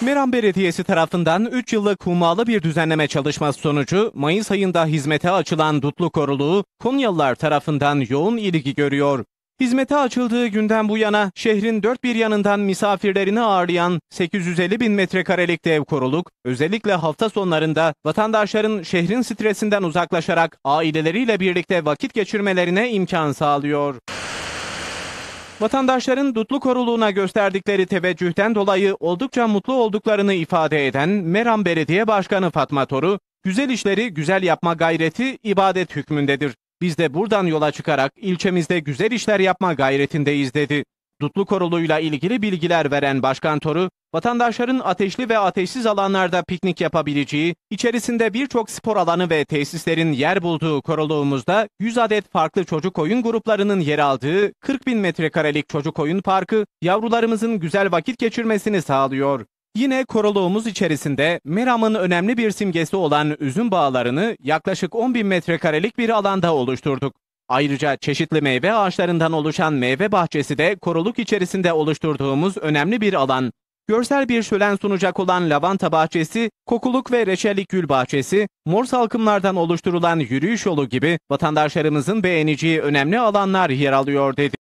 Meram Belediyesi tarafından 3 yıllık hummalı bir düzenleme çalışması sonucu Mayıs ayında hizmete açılan Dutlu Koruluğu Konyalılar tarafından yoğun ilgi görüyor. Hizmete açıldığı günden bu yana şehrin dört bir yanından misafirlerini ağırlayan 850 bin metrekarelik dev koruluk, özellikle hafta sonlarında vatandaşların şehrin stresinden uzaklaşarak aileleriyle birlikte vakit geçirmelerine imkan sağlıyor. Vatandaşların Dutlu koruluğuna gösterdikleri teveccühten dolayı oldukça mutlu olduklarını ifade eden Meram Belediye Başkanı Fatma Toru, güzel işleri güzel yapma gayreti ibadet hükmündedir. Biz de buradan yola çıkarak ilçemizde güzel işler yapma gayretindeyiz dedi. Dutlu koruluyla ilgili bilgiler veren Başkan Toru, vatandaşların ateşli ve ateşsiz alanlarda piknik yapabileceği, içerisinde birçok spor alanı ve tesislerin yer bulduğu koruluğumuzda 100 adet farklı çocuk oyun gruplarının yer aldığı 40 bin metrekarelik çocuk oyun parkı yavrularımızın güzel vakit geçirmesini sağlıyor. Yine koruluğumuz içerisinde Meram'ın önemli bir simgesi olan üzüm bağlarını yaklaşık 10 bin metrekarelik bir alanda oluşturduk. Ayrıca çeşitli meyve ağaçlarından oluşan meyve bahçesi de koruluk içerisinde oluşturduğumuz önemli bir alan. Görsel bir şölen sunacak olan lavanta bahçesi, kokuluk ve reçelik gül bahçesi, mor salkımlardan oluşturulan yürüyüş yolu gibi vatandaşlarımızın beğeneceği önemli alanlar yer alıyor dedi.